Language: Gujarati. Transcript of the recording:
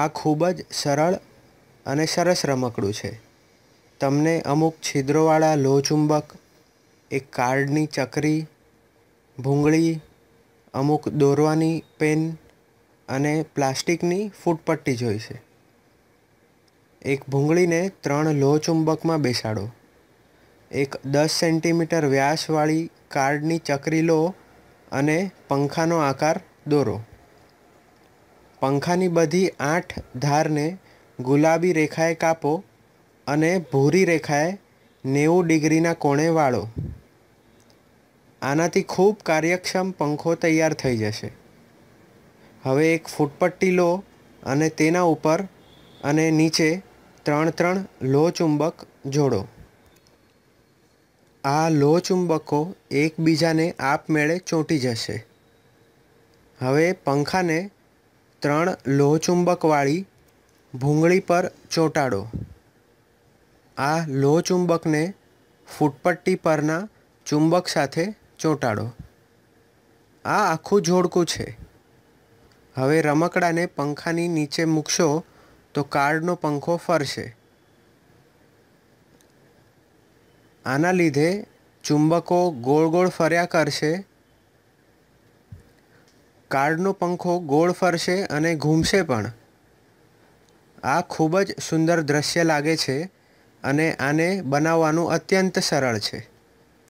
આ ખૂબ જ સરળ અને સરસ રમકડું છે તમને અમુક છિદ્રોવાળા લોહચુંબક એક કાર્ડની ચકરી ભૂંગળી અમુક દોરવાની પેન અને પ્લાસ્ટિકની ફૂટપટ્ટી જોઈશે એક ભૂંગળીને ત્રણ લોહચુંબકમાં બેસાડો એક દસ સેન્ટીમીટર વ્યાસવાળી કાર્ડની ચકરી લો અને પંખાનો આકાર દોરો પંખાની બધી આઠ ધારને ગુલાબી રેખાએ કાપો અને ભૂરી રેખાએ નેવું ડિગ્રીના કોણે વાળો આનાથી ખૂબ કાર્યક્ષમ પંખો તૈયાર થઈ જશે હવે એક ફૂટપટ્ટી લો અને તેના ઉપર અને નીચે ત્રણ ત્રણ લો ચુંબક જોડો આ લો ચુંબકો એકબીજાને આપમેળે ચોંટી જશે હવે પંખાને ત્રણ લોહચુંબકવાળી ભૂંગળી પર ચોંટાડો આ લોહચુંબકને ફૂટપટ્ટી પરના ચુંબક સાથે ચોંટાડો આ આખું જોડકું છે હવે રમકડાને પંખાની નીચે મૂકશો તો કાર્ડનો પંખો ફરશે આના લીધે ચુંબકો ગોળ ગોળ ફર્યા કરશે કાર્ડનો પંખો ગોળ ફરશે અને ઘૂમશે પણ આ ખૂબ જ સુંદર દ્રશ્ય લાગે છે અને આને બનાવવાનું અત્યંત સરળ છે